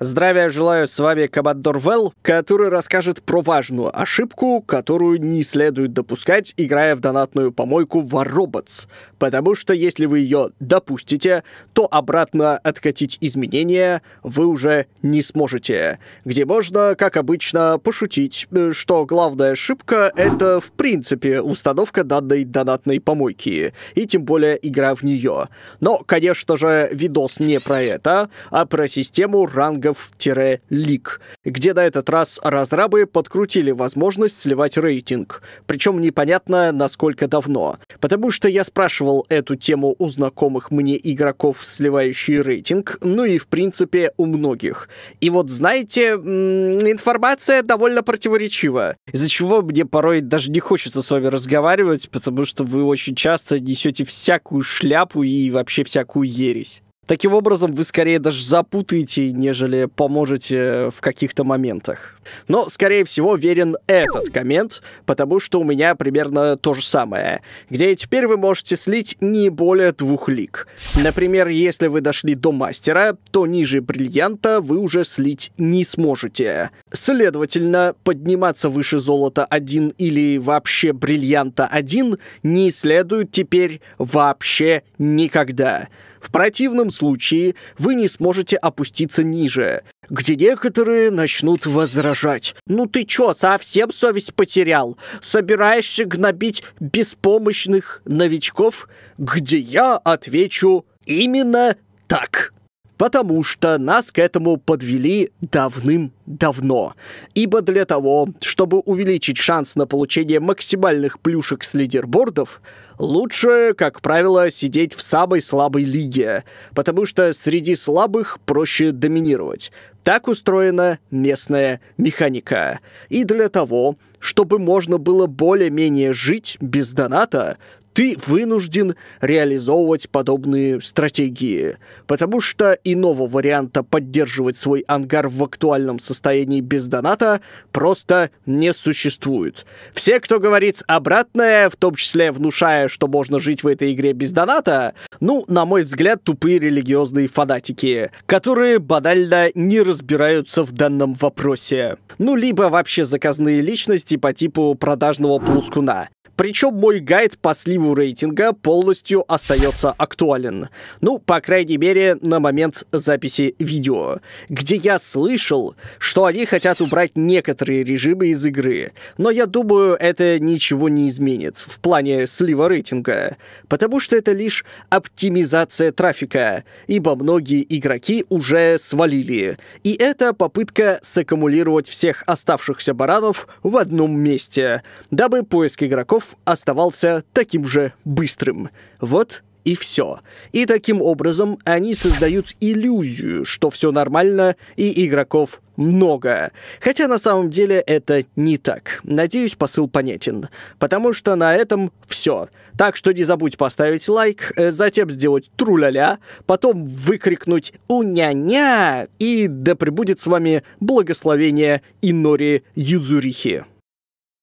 Здравия желаю, с вами Командор Вэлл, который расскажет про важную ошибку, которую не следует допускать, играя в донатную помойку Warrobots. Потому что если вы ее допустите, то обратно откатить изменения вы уже не сможете. Где можно, как обычно, пошутить, э, что главная ошибка — это, в принципе, установка данной донатной помойки, и тем более игра в нее. Но, конечно же, видос не про это, а про систему ранга рейтингов-лик, где на этот раз разрабы подкрутили возможность сливать рейтинг. Причем непонятно, насколько давно. Потому что я спрашивал эту тему у знакомых мне игроков, сливающие рейтинг, ну и в принципе у многих. И вот знаете, информация довольно противоречива, из-за чего мне порой даже не хочется с вами разговаривать, потому что вы очень часто несете всякую шляпу и вообще всякую ересь. Таким образом, вы скорее даже запутаете, нежели поможете в каких-то моментах. Но, скорее всего, верен этот коммент, потому что у меня примерно то же самое, где теперь вы можете слить не более двух лик. Например, если вы дошли до мастера, то ниже бриллианта вы уже слить не сможете. Следовательно, подниматься выше золота 1 или вообще бриллианта 1 не следует теперь вообще никогда. В противном случае вы не сможете опуститься ниже, где некоторые начнут возражать. «Ну ты чё, совсем совесть потерял? Собираешься гнобить беспомощных новичков?» Где я отвечу «Именно так» потому что нас к этому подвели давным-давно. Ибо для того, чтобы увеличить шанс на получение максимальных плюшек с лидербордов, лучше, как правило, сидеть в самой слабой лиге, потому что среди слабых проще доминировать. Так устроена местная механика. И для того, чтобы можно было более-менее жить без доната, ты вынужден реализовывать подобные стратегии, потому что иного варианта поддерживать свой ангар в актуальном состоянии без доната просто не существует. Все, кто говорит обратное, в том числе внушая, что можно жить в этой игре без доната, ну, на мой взгляд, тупые религиозные фанатики, которые банально не разбираются в данном вопросе. Ну, либо вообще заказные личности по типу продажного плускуна. Причем мой гайд по сливу рейтинга полностью остается актуален. Ну, по крайней мере, на момент записи видео, где я слышал, что они хотят убрать некоторые режимы из игры. Но я думаю, это ничего не изменит в плане слива рейтинга, потому что это лишь оптимизация трафика, ибо многие игроки уже свалили. И это попытка саккумулировать всех оставшихся баранов в одном месте, дабы поиск игроков оставался таким же быстрым. Вот и все. И таким образом они создают иллюзию, что все нормально и игроков много. Хотя на самом деле это не так. Надеюсь, посыл понятен. Потому что на этом все. Так что не забудь поставить лайк, э, затем сделать труляля, потом выкрикнуть «Уня-ня!» и да пребудет с вами благословение Инори Юзурихи.